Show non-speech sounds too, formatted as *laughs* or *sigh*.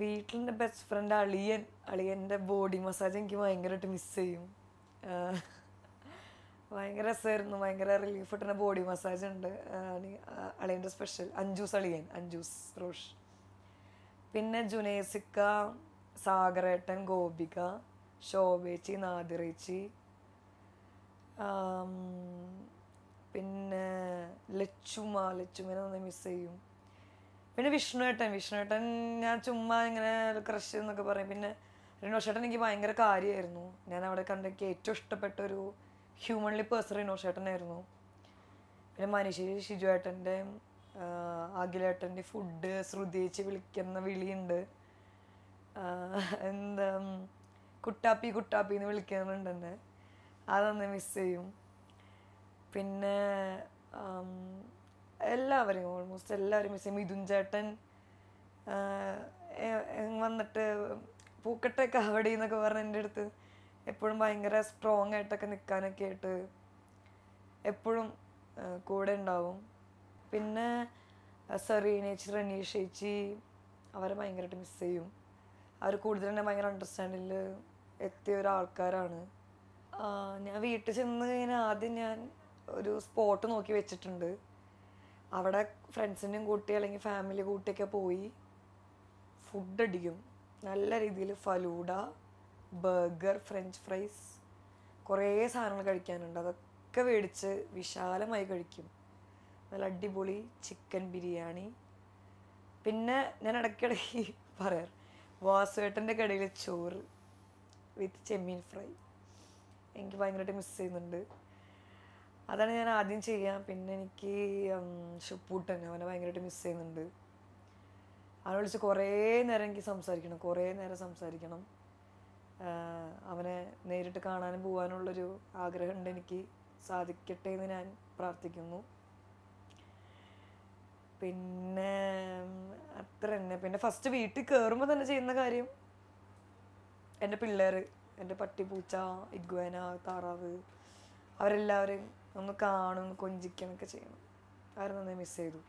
വീട്ടിലെ best friend അളിയൻ അളിയൻ്റെ body massage എനിക്ക് ഭയങ്കരമായിട്ട് മിസ് ചെയ്യും ഭയങ്കര രസമായിരുന്നു ഭയങ്കര റിലീഫ് കിട്ടുന്ന ബോഡി മസാജ് ഉണ്ട് അളിയൻ്റെ സ്പെഷ്യൽ അഞ്ജൂസ് അളിയൻ അഞ്ജൂസ് റോഷ് പിന്നെ ജുനേസിക്ക സാഗറേട്ടൻ ഗോപിക ശോഭേച്ചി നാദിറേച്ചി പിന്നെ ലച്ചുമ ലച്ചുമനെ ഒന്ന് മിസ് ചെയ്യും പിന്നെ വിഷ്ണുവേട്ടൻ വിഷ്ണുവേട്ടൻ ഞാൻ ചുമ്മാ ഇങ്ങനെ ക്രഷ് എന്നൊക്കെ പറയും പിന്നെ റിനോഷേട്ടൻ എനിക്ക് ഭയങ്കര കാര്യമായിരുന്നു ഞാൻ അവിടെ കണ്ടൊക്കെ ഏറ്റവും ഇഷ്ടപ്പെട്ട ഒരു ഹ്യൂമൺലി പേഴ്സൺ റിനോഷേട്ടനായിരുന്നു പിന്നെ മനീഷ് ഷിജുവേട്ടൻ്റെ അഖിലേട്ടൻ്റെ ഫുഡ് ശ്രുതിച്ച് വിളിക്കുന്ന വിളിയുണ്ട് എന്താ കുട്ടാപ്പി കുട്ടാപ്പി എന്ന് വിളിക്കുന്നുണ്ട് തന്നെ അതന്നെ മിസ് ചെയ്യും പിന്നെ എല്ലാവരെയും ഓൾമോസ്റ്റ് എല്ലാവരും മിസ് ചെയ്യും മിഥുൻ ചേട്ടൻ വന്നിട്ട് പൂക്കട്ടൊക്കെ കവടി എന്നൊക്കെ പറഞ്ഞ എൻ്റെ അടുത്ത് എപ്പോഴും ഭയങ്കര സ്ട്രോങ് ആയിട്ടൊക്കെ നിൽക്കാനൊക്കെ ആയിട്ട് എപ്പോഴും കൂടെ ഉണ്ടാവും പിന്നെ സെറീനേച്ചി റനീഷ് ചേച്ചി അവരെ ഭയങ്കരമായിട്ട് മിസ് ചെയ്യും അവർ കൂടുതൽ തന്നെ ഭയങ്കര അണ്ടർസ്റ്റാൻഡിൽ എത്തിയ ആൾക്കാരാണ് ഞാൻ വീട്ടിൽ ചെന്ന് കഴിഞ്ഞാൽ ആദ്യം ഞാൻ ഒരു സ്പോട്ട് നോക്കി വെച്ചിട്ടുണ്ട് അവിടെ ഫ്രണ്ട്സിനെയും കൂട്ടി അല്ലെങ്കിൽ ഫാമിലി കൂട്ടിയൊക്കെ പോയി ഫുഡ് അടിക്കും നല്ല രീതിയിൽ ഫലൂഡ ബർഗർ ഫ്രഞ്ച് ഫ്രൈസ് കുറേ സാധനങ്ങൾ കഴിക്കാനുണ്ട് അതൊക്കെ മേടിച്ച് വിശാലമായി കഴിക്കും നല്ല അടിപൊളി ചിക്കൻ ബിരിയാണി പിന്നെ ഞാൻ ഇടയ്ക്കിടയ്ക്ക് *laughs* പറയാറ് വാസുവേട്ടൻ്റെ കടയിലെ ചോറ് വിത്ത് ചെമ്മീൻ ഫ്രൈ എനിക്ക് ഭയങ്കരമായിട്ട് മിസ് ചെയ്യുന്നുണ്ട് അതാണ് ഞാൻ ആദ്യം ചെയ്യുക പിന്നെ എനിക്ക് ഷുപ്പൂട്ടൻ അവനെ ഭയങ്കരമായിട്ട് മിസ് ചെയ്യുന്നുണ്ട് അവനെ വിളിച്ച് കുറേ നേരം എനിക്ക് സംസാരിക്കണം കുറേ നേരം സംസാരിക്കണം അവനെ നേരിട്ട് കാണാനും പോകാനുള്ളൊരു ആഗ്രഹമുണ്ട് എനിക്ക് സാധിക്കട്ടെ എന്ന് ഞാൻ പ്രാർത്ഥിക്കുന്നു പിന്നെ അത്ര തന്നെ പിന്നെ ഫസ്റ്റ് വീട്ടിൽ കയറുമ്പോൾ തന്നെ ചെയ്യുന്ന കാര്യം എൻ്റെ പിള്ളേർ എൻ്റെ പട്ടി പൂച്ച ഇഗ്വേന താറാവ് അവരെല്ലാവരും ഒന്ന് കാണും ഒന്ന് കൊഞ്ചിക്കണം ഒക്കെ ചെയ്യണം ആരും നന്നായി മിസ് ചെയ്തു